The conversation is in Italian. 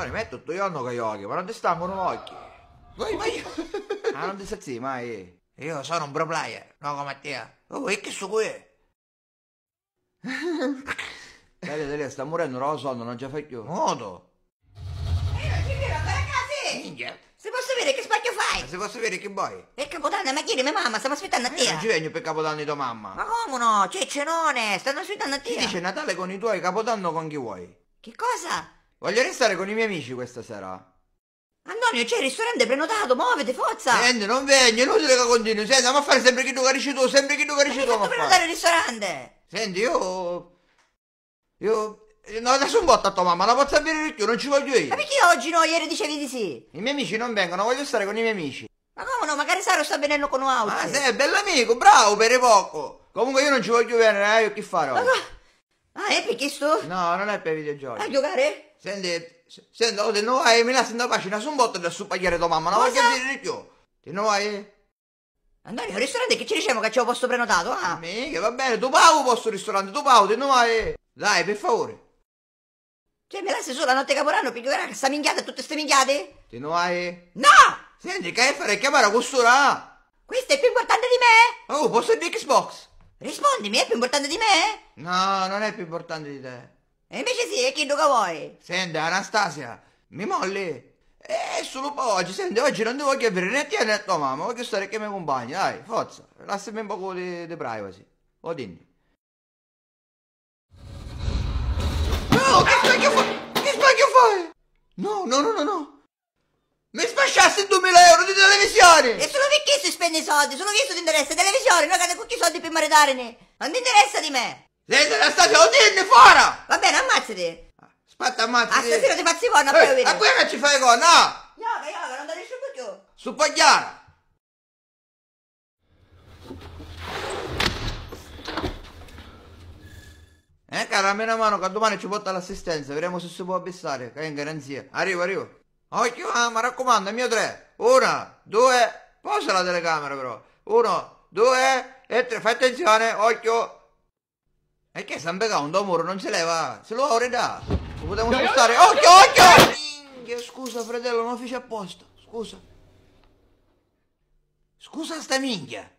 Antonio, è tutto giorno con gli occhi, ma non ti stanno gli occhi. ma vai. ah, non ti sazzi mai. Io sono un bro player, no come te. Oh, e che su qui? Dalia, Dalia, sta morendo, non lo so, non già fai più. Modo. Eh, non ci credo, ragazzi! Minchia. Se posso vedere che spacchio fai? Ma se posso vedere che vuoi? E Capodanno, ma chiedi mia mamma, stiamo aspettando a te. Eh, non ci vengo per Capodanno di tua mamma. Ma come no? C'è cenone, stanno aspettando a te. Ti dice Natale con i tuoi, Capodanno con chi vuoi. Che cosa? Voglio restare con i miei amici questa sera. Antonio, c'è il ristorante prenotato, muovete, forza! Senti, non vengo, non inutile che continui. Senti, ma fare sempre chi tu carici tu, sempre chi tu carici tu. Ma fatto prenotare il ristorante! Senti, io... Io... No, adesso un botto a tua mamma, la posso aprire di più, non ci voglio io. Ma perché oggi no, ieri dicevi di sì? I miei amici non vengono, voglio stare con i miei amici. Ma come no, magari Saro sta venendo con un auto. Ah, sei bell'amico, bravo, per poco. Comunque io non ci voglio venire, eh, io che fare oggi? Ma... Ah, è perché sto? No, non è per videogiochi. A giocare? senti, senti, oh, se non vai, mi lasci andare a su un botto per suppagliere tua mamma, non voglio dire di più. Se non vai... Antonio, al ristorante che ci diciamo che c'è un posto prenotato, ah? Mica, va bene, tu pago posto ristorante, tu pago, te non vai... Dai, per favore. Cioè, mi lasci solo la notte caporanno, piglierà che sta minchiata tutte ste minchiate? Te non vai... No! Senti, che hai a fare chiamare a costura, questo è più importante di me? Oh, posso dire Xbox? Rispondimi, è più importante di me? No, non è più importante di te. E invece sì, e che duca vuoi? Senti, Anastasia, mi molli? Eh, solo oggi, senti, oggi non devo che avere né te né tua mamma, voglio stare che mia compagni, dai, forza, lasciami un po' di, di privacy, o dimmi. No, che sbaglio fai? Che sbaglio fai? No, no, no, no, no. Mi spasciasse 2000 euro di televisione! E solo perché si spende i soldi? Solo visto ti interessa televisione, noi cade tutti i soldi per maritarne, Non ti interessa di me! Lei è lo udendo fuori! Va bene, ammazzati! Aspetta, ah, ammazzati! Ah, stasera ti faccio buono, eh, poi vedi! Ma qui che ci fai con, no! Ah! Yoga, yoga, non ti su più! Su pagliara! Eh cara, a meno mano che domani ci porta l'assistenza, vedremo se si può abbassare, che è in garanzia. Arrivo, arrivo. Occhio, ah, ma raccomando, mio tre. Una, due, posa la telecamera però. Uno, due e tre, fai attenzione, occhio. E che San un amore, non ce leva, se lo avrei da. Lo potevo spostare. Occhio, occhio! Minchia, scusa fratello, non fece apposta. Scusa. Scusa sta minchia.